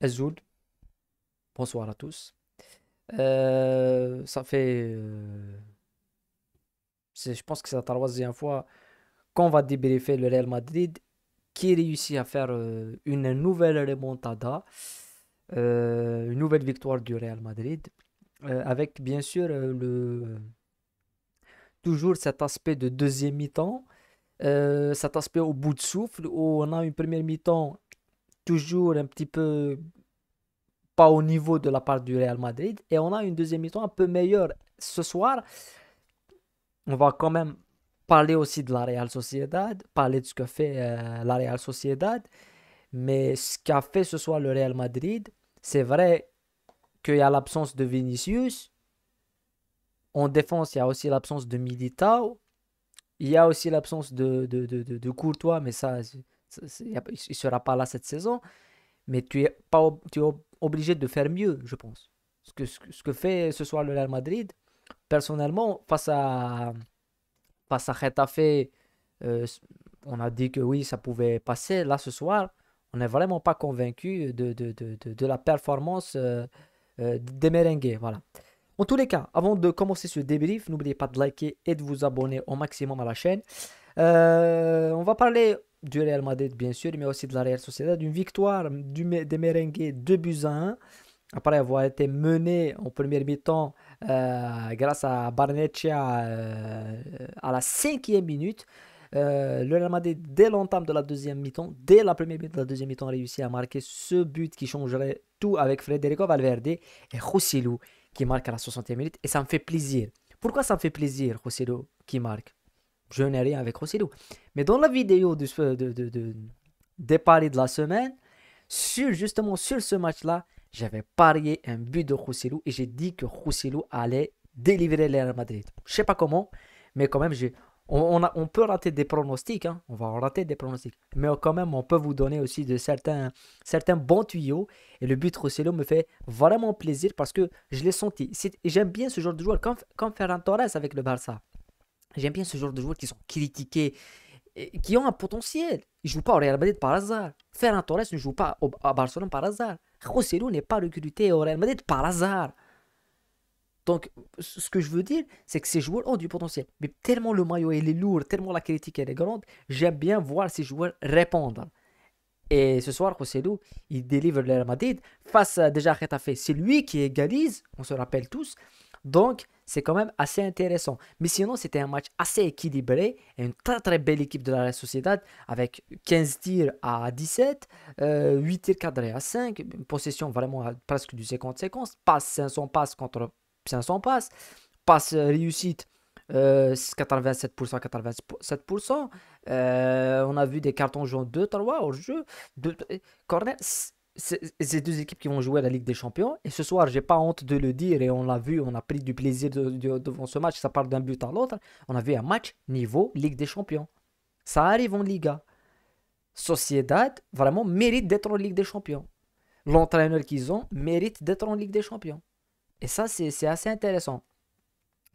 Azul. bonsoir à tous. Euh, ça fait. Euh, je pense que c'est la troisième fois qu'on va débriefer le Real Madrid qui réussit à faire euh, une nouvelle remontada, une nouvelle victoire du Real Madrid, avec bien sûr le, toujours cet aspect de deuxième mi-temps. cet aspect au bout de souffle où on a une première mi-temps toujours un petit peu pas au niveau de la part du Real Madrid. Et on a une deuxième mi-temps un peu meilleure ce soir. On va quand même parler aussi de la Real Sociedad, parler de ce que fait euh, la Real Sociedad. Mais ce qu'a fait ce soir le Real Madrid, c'est vrai qu'il y a l'absence de Vinicius. En défense, il y a aussi l'absence de Militao. Il y a aussi l'absence de, de, de, de, Courtois, mais ça, il ne sera pas là cette saison, mais tu es, pas, tu es obligé de faire mieux, je pense. Ce que, ce que fait ce soir le Real Madrid, personnellement, face à, face à Getafe, euh, on a dit que oui, ça pouvait passer. Là, ce soir, on n'est vraiment pas convaincu de, de, de, de, la performance euh, euh, des merengues. Voilà. En tous les cas, avant de commencer ce débrief, n'oubliez pas de liker et de vous abonner au maximum à la chaîne. on va parler du Real Madrid, bien sûr, mais aussi de la Real Sociedad. d'une victoire du, des Merengues 2 buts à 1 après avoir été mené en première mi-temps euh, grâce à Barneccia euh, à la cinquième minute. Euh, le Real Madrid, dès l'entame de la deuxième mi-temps, dès la première minute de la deuxième mi-temps, a réussi à marquer ce but qui changerait tout avec Federico Valverde et Rossellou qui marque à la 60e minute. Et ça me fait plaisir. Pourquoi ça me fait plaisir, Rossellou qui marque je n'ai rien avec Rossellou. Mais dans la vidéo de, de, des paris de la semaine, sur, justement sur ce match-là, j'avais parié un but de Rossellou et j'ai dit que Rossellou allait délivrer l'Air Madrid. Je sais pas comment, mais quand même, On, peut rater des pronostics, hein. on va rater des pronostics, mais quand même on peut vous donner aussi de certains, certains bons tuyaux. Et le but de Rosselló me fait vraiment plaisir parce que je l'ai senti. J'aime bien ce genre de joueur, comme, comme Ferran Torres avec le Barça. J'aime bien ce genre de joueurs qui sont critiqués, qui ont un potentiel. Ils ne jouent pas au Real Madrid par hasard. Ferran Torres ne joue pas au, à Barcelone par hasard. José n'est pas recruté au Real Madrid par hasard. Donc, ce que je veux dire, c'est que ces joueurs ont du potentiel. Mais tellement le maillot est lourd, tellement la critique est grande, j'aime bien voir ces joueurs répondre. Et ce soir, José il délivre le Real Madrid face à déjà à C'est lui qui égalise, on se rappelle tous. Donc, c'est quand même assez intéressant. Mais sinon, c'était un match assez équilibré et une très très belle équipe de la Real Sociedad avec 15 tirs à 17, 8 euh, tirs cadrés à 5, une possession vraiment presque du 50-50, passe 500 passes contre 500 passes, passe euh, réussite 87%, euh, 87%. on a vu des cartons jaunes 2-3 au jeu. Deux, ces deux équipes qui vont jouer à la Ligue des Champions. Et ce soir, j'ai pas honte de le dire, et on l'a vu, on a pris du plaisir devant ce match, ça part d'un but à l'autre. On a vu un match niveau Ligue des Champions. Ça arrive en Liga. Sociedad, vraiment, mérite d'être en Ligue des Champions. L'entraîneur qu'ils ont mérite d'être en Ligue des Champions. Et ça, c'est assez intéressant.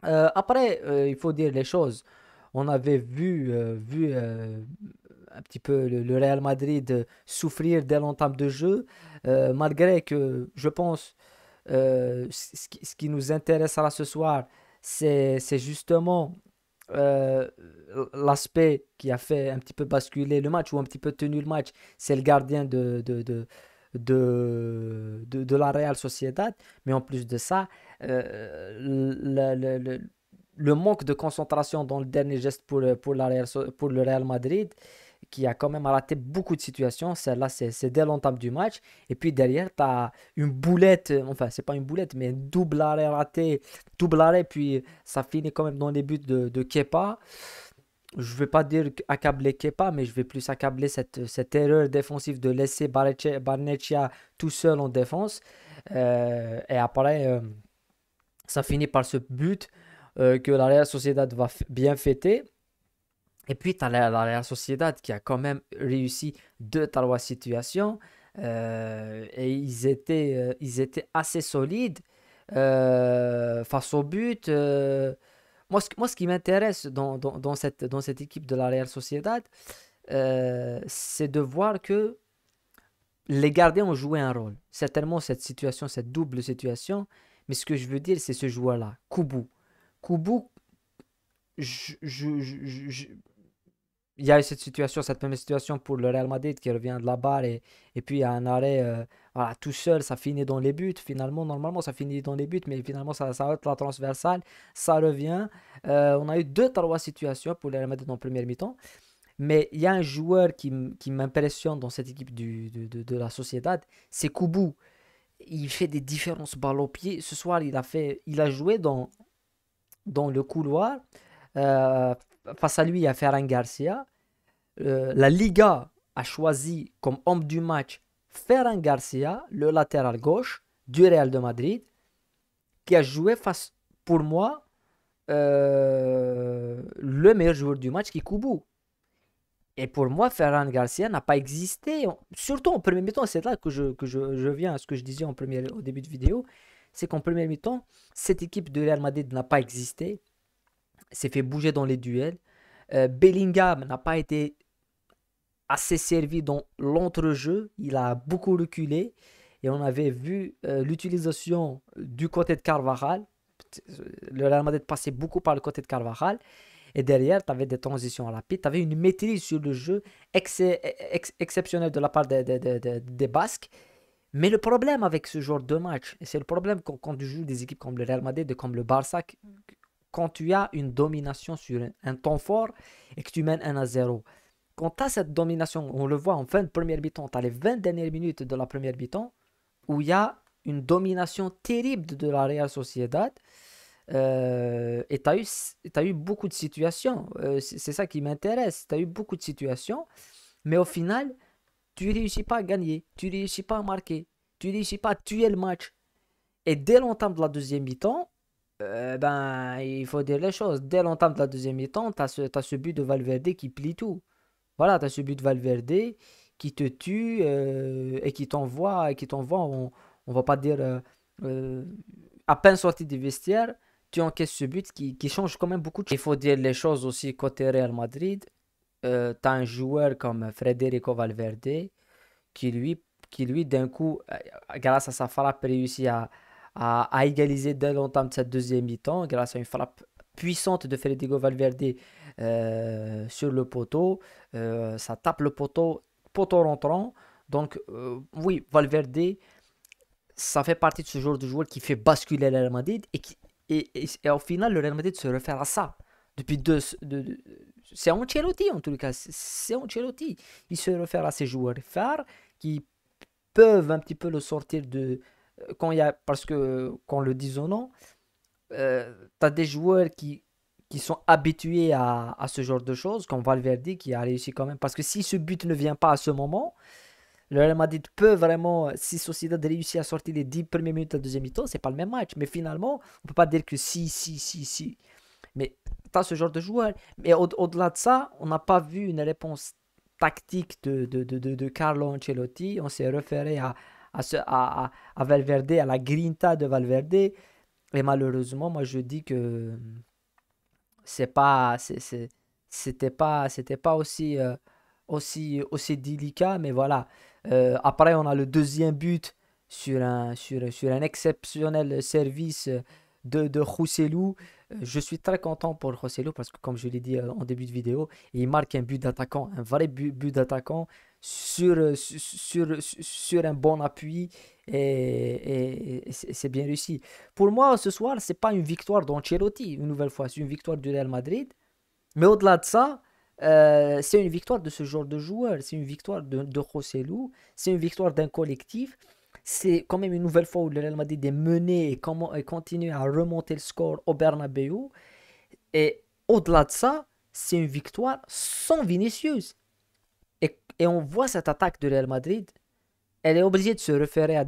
Euh, après, euh, il faut dire les choses. On avait vu, euh, vu un petit peu le, Real Madrid euh, souffrir dès l'entame de jeu, euh, malgré que je pense euh, ce, qui, ce, qui, nous intéressera ce soir, c'est justement l'aspect qui a fait un petit peu basculer le match ou un petit peu tenu le match, c'est le gardien de, de, de de, de, la Real Sociedad, mais en plus de ça, le, le, le, le, manque de concentration dans le dernier geste pour, pour, la Real, pour le Real Madrid qui a quand même raté beaucoup de situations. Celle-là, c'est dès l'entame du match. Et puis derrière, tu as une boulette, euh, enfin, c'est pas une boulette, mais double arrêt raté, double arrêt, puis ça finit quand même dans les buts de, Kepa. Je vais pas dire accabler Kepa, mais je vais plus accabler cette, cette erreur défensive de laisser Barnecia tout seul en défense. Euh, et après, euh, ça finit par ce but que la Real Sociedad va bien fêter. Et puis, tu as la, la, Sociedad qui a quand même réussi deux trois situations. Euh, et ils étaient, euh, ils étaient assez solides euh, face au but. moi, ce, moi, ce qui m'intéresse dans, dans, cette, dans cette équipe de la Real Sociedad, c'est de voir que les gardiens ont joué un rôle. Certainement, cette situation, cette double situation. Mais ce que je veux dire, c'est ce joueur-là, Kubu. Kubu, je, je, il y a eu cette situation, cette même situation pour le Real Madrid qui revient de la barre et, et puis il y a un arrêt euh, voilà, tout seul, ça finit dans les buts. Finalement, normalement, ça finit dans les buts, mais finalement, ça, ça la transversale, ça revient. Euh, on a eu deux, trois situations pour le Real Madrid en première mi-temps. Mais il y a un joueur qui, qui m'impressionne dans cette équipe du, de, de, la Sociedad, c'est Koubou. Il fait des différences balle au pied. Ce soir, il a, fait, il a joué dans, dans le couloir. Euh, face à lui, à Ferran Garcia. Euh, la Liga a choisi comme homme du match Ferran Garcia, le latéral gauche du Real de Madrid, qui a joué face, pour moi, euh, le meilleur joueur du match, qui est Et pour moi, Ferran Garcia n'a pas existé, surtout en premier mi-temps, c'est là que, je, que viens à ce que je disais en premier, au début de vidéo, c'est qu'en premier mi-temps, cette équipe de Real Madrid n'a pas existé s'est fait bouger dans les duels. Euh, Bellingham n'a pas été assez servi dans l'entre-jeu. Il a beaucoup reculé. Et on avait vu euh, l'utilisation du côté de Carvajal. Le Real Madrid passait beaucoup par le côté de Carvajal. Et derrière, tu avais des transitions rapides. Tu avais une maîtrise sur le jeu exceptionnelle de la part des, Basques. Mais le problème avec ce genre de match, c'est le problème quand, tu joues des équipes comme le Real Madrid, comme le Barça, quand tu as une domination sur un temps fort et que tu mènes 1 à 0. Quand tu as cette domination, on le voit en fin de première mi-temps, tu as les 20 dernières minutes de la première mi-temps où il y a une domination terrible de la Real Sociedad. Euh, et tu as, eu beaucoup de situations. Euh, c'est ça qui m'intéresse. Tu as eu beaucoup de situations. Mais au final, tu réussis pas à gagner. Tu réussis pas à marquer. Tu réussis pas à tuer le match. Et dès l'entame de la deuxième mi-temps, euh, ben, il faut dire les choses. Dès l'entame de la deuxième mi-temps, tu as, ce but de Valverde qui plie tout. Voilà, tu as ce but de Valverde qui te tue euh, et qui t'envoie, et qui t'envoie, on, on va pas dire, euh, à peine sorti du vestiaire, tu encaisses ce but qui, change quand même beaucoup Il faut dire les choses aussi côté Real Madrid. tu as un joueur comme Federico Valverde qui lui, qui lui d'un coup, grâce à sa frappe, réussit à, à égaliser dès l'entame de cette deuxième mi-temps grâce à une frappe puissante de Federico Valverde euh, sur le poteau. Euh, ça tape le poteau, poteau rentrant. Donc euh, oui, Valverde, ça fait partie de ce genre de joueur qui fait basculer le Real Madrid et, qui, et, au final, le Real Madrid se réfère à ça. Depuis deux, De, c'est en tout cas, c'est Ancelotti. Il se réfère à ces joueurs phares qui peuvent un petit peu le sortir de, quand y a, parce que, qu'on le dise ou non, euh, tu as des joueurs qui, qui sont habitués à, à, ce genre de choses, comme Valverde qui a réussi quand même. Parce que si ce but ne vient pas à ce moment, le Real Madrid peut vraiment, si Sociedad réussit à sortir les 10 premières minutes de la deuxième mi-temps, c'est pas le même match. Mais finalement, on peut pas dire que si, si, si, si. Mais tu as ce genre de joueurs Mais au-delà de ça, on n'a pas vu une réponse tactique de, de, de, de, de Carlo Ancelotti. On s'est référé à, à, Valverde, à la grinta de Valverde. Et malheureusement, moi je dis que euh, c'est pas, c'était pas, c'était pas aussi, euh, aussi, aussi délicat. Mais voilà. Euh, après, on a le deuxième but sur un, sur, un exceptionnel service de, de Rousselou. Je suis très content pour Rossellou parce que, comme je l'ai dit en début de vidéo, il marque un but d'attaquant, un vrai but, but d'attaquant sur, euh, euh, sur, un bon appui et, et, c'est bien réussi. Pour moi, ce soir, c'est pas une victoire d'Ancelotti, une nouvelle fois, c'est une victoire du Real Madrid. Mais au-delà de ça, euh, c'est une victoire de ce genre de joueur, c'est une victoire de, de José c'est une victoire d'un collectif. C'est quand même une nouvelle fois où le Real Madrid est mené et, comment, continue à remonter le score au Bernabeu. Et au-delà de ça, c'est une victoire sans Vinicius. Et on voit cette attaque de Real Madrid, elle est obligée de se référer à,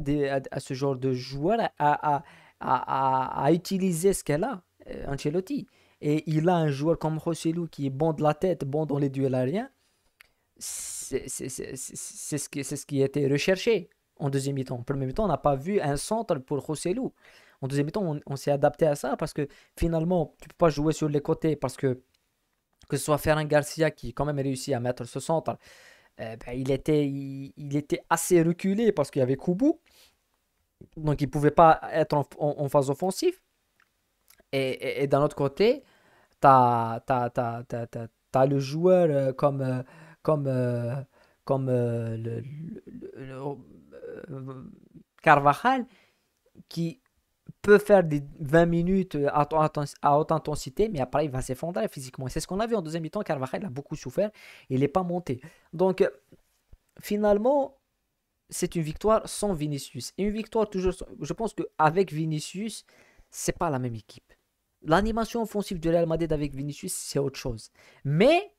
à, ce genre de joueur, à, à utiliser ce qu'elle a, euh, Ancelotti. Et il a un joueur comme Rossellou qui est bon de la tête, bon dans les duels aériens. C'est ce, qui, ce qui était recherché en deuxième mi-temps. En premier mi-temps, on n'a pas vu un centre pour Rossellou. En deuxième mi-temps, on, s'est adapté à ça parce que finalement, tu peux pas jouer sur les côtés parce que que ce soit Ferran Garcia qui quand même réussi à mettre ce centre, euh, ben, il, était, il, était assez reculé parce qu'il y avait Kubu. Donc il ne pouvait pas être en, phase offensive. Et, et, d'un autre côté, tu as, as, le joueur euh, comme, euh, comme, comme le, Carvajal qui, peut faire des 20 minutes euh, à, haute intensité, mais après, il va s'effondrer physiquement. C'est ce qu'on a vu en deuxième mi-temps. Carvajal a beaucoup souffert. Il n'est pas monté. Donc, euh, finalement, c'est une victoire sans Vinicius. Et une victoire toujours. Je pense qu'avec Vinicius, c'est pas la même équipe. L'animation offensive de Real Madrid avec Vinicius, c'est autre chose. Mais,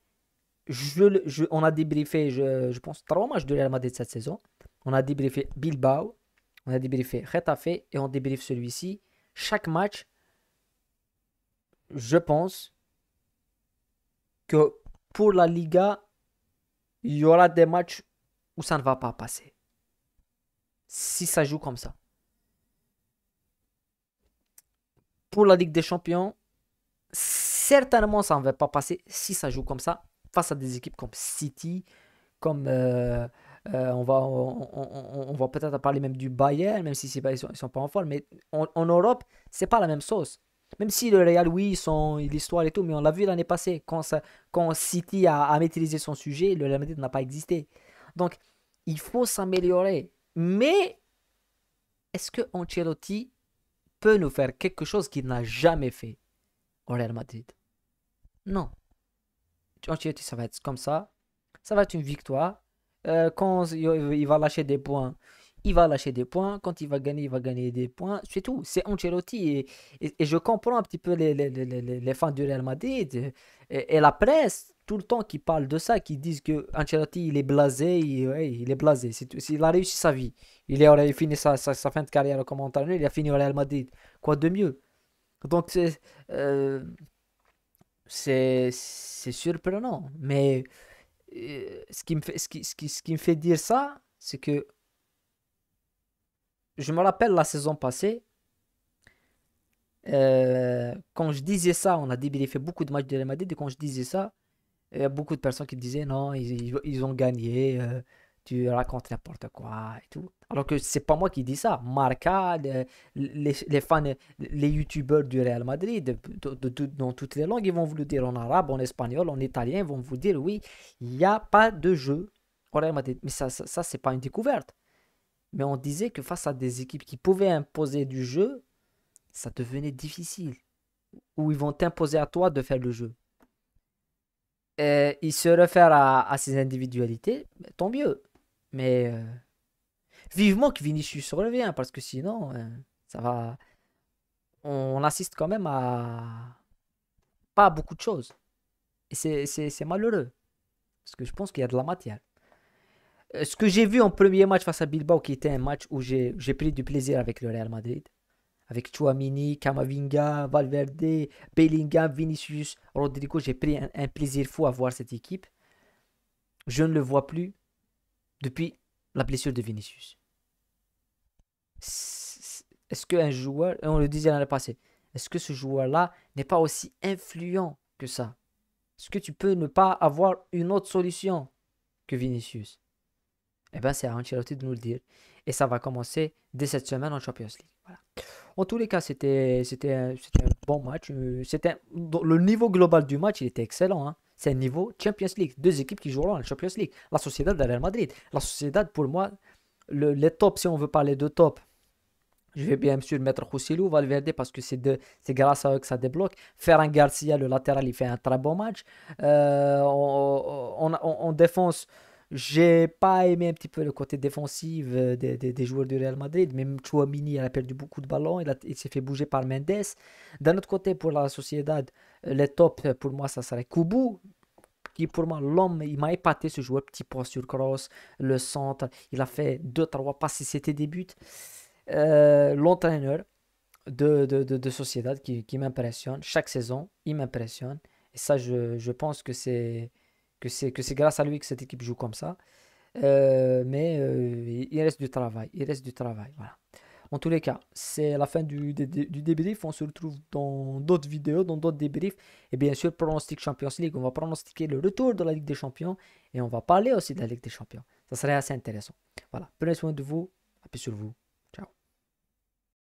je, on a débriefé, je, je pense, trois matchs de Real Madrid cette saison. On a débriefé Bilbao, on a débriefé Retafe et on débriefe celui-ci. Chaque match, je pense que pour la Liga, il y aura des matchs où ça ne va pas passer. Si ça joue comme ça. Pour la Ligue des Champions, certainement ça ne va pas passer si ça joue comme ça face à des équipes comme City, comme euh, euh, on va, on, va peut-être parler même du Bayern, même si pas, ils ne sont, pas en forme. Mais en, Europe, c'est pas la même sauce. Même si le Real, oui, son l'histoire et tout, mais on l'a vu l'année passée, quand, quand City a, a, maîtrisé son sujet, le Real Madrid n'a pas existé. Donc, il faut s'améliorer. Mais est-ce que Ancelotti peut nous faire quelque chose qu'il n'a jamais fait au Real Madrid Non. Ancelotti, ça va être comme ça. Ça va être une victoire. Euh, quand il va lâcher des points, il va lâcher des points. Quand il va gagner, il va gagner des points. C'est tout. C'est Ancelotti. Et, et, je comprends un petit peu les, les, fans du Real Madrid et, la presse tout le temps qui parle de ça, qui disent que Ancelotti il est blasé, il, il est blasé. C'est Il a réussi sa vie. Il, est, fini sa, sa, fin de carrière comme entraîneur. Il a fini au Real Madrid. Quoi de mieux Donc c'est euh, c'est surprenant, mais ce, qui me fait, ce, ce, qui, me fait dire ça, c'est que je me rappelle la saison passée, euh, quand je disais ça, on a fait beaucoup de matchs de la Madrid, et quand je disais ça, il y a beaucoup de personnes qui disaient non, ils, ont gagné, euh, tu racontes n'importe quoi et tout. Alors que c'est pas moi qui dis ça. Marca, les, les fans, les youtubeurs du Real Madrid, de, dans toutes les langues, ils vont vous le dire en arabe, en espagnol, en italien, ils vont vous dire oui, il n'y a pas de jeu Real Madrid. Mais ça, ça, n'est c'est pas une découverte. Mais on disait que face à des équipes qui pouvaient imposer du jeu, ça devenait difficile. Ou ils vont t'imposer à toi de faire le jeu. Ils il se réfèrent à, à ses individualités, tant mieux. Mais euh, vivement que Vinicius revient, parce que sinon, euh, ça va. On assiste quand même à pas beaucoup de choses. Et c'est malheureux. Parce que je pense qu'il y a de la matière. Euh, ce que j'ai vu en premier match face à Bilbao, qui était un match où j'ai pris du plaisir avec le Real Madrid, avec Chouamini, Kamavinga, Valverde, Bellingham, Vinicius, Rodrigo, j'ai pris un, un plaisir fou à voir cette équipe. Je ne le vois plus depuis la blessure de Vinicius. Est-ce qu'un joueur, on le disait l'année passée, est-ce que ce joueur-là n'est pas aussi influent que ça Est-ce que tu peux ne pas avoir une autre solution que Vinicius Eh bien, c'est à Ancelotti de nous le dire. Et ça va commencer dès cette semaine en Champions League. En tous les cas, c'était un bon match. Euh, le niveau global du match, il était excellent. Hein. C'est niveau Champions League. Deux équipes qui joueront en Champions League. La Sociedad Real Madrid. La Sociedad, pour moi, les tops, si on veut parler de top, je vais bien sûr mettre Roussilou, Valverde, parce que c'est, grâce à eux que ça débloque. Ferran Garcia, le latéral, il fait un très bon match. Euh, on on défense, j'ai pas aimé un petit peu le côté défensif euh, des, joueurs du Real Madrid. Même Chouamini a perdu beaucoup de ballons. Il, il s'est fait bouger par Mendes. D'un autre côté, pour la Sociedad, euh, les top euh, pour moi, ça serait Koubou. qui pour moi l'homme, il m'a épaté ce joueur, petit point sur cross, le centre, il a fait deux, trois passes, c'était des buts. L'entraîneur de, de, Sociedad qui, qui m'impressionne, chaque saison, il m'impressionne. Et ça, je, je pense que c'est que c'est que c'est grâce à lui que cette équipe joue comme ça. Euh, mais euh, il reste du travail, il reste du travail. Voilà. En tous les cas, c'est la fin du, débrief. On se retrouve dans d'autres vidéos, dans d'autres débriefs. Et bien sûr, pronostic Champions League. On va pronostiquer le retour de la Ligue des Champions et on va parler aussi de la Ligue des Champions. Ça serait assez intéressant. Voilà. Prenez soin de vous. Appuyez sur vous.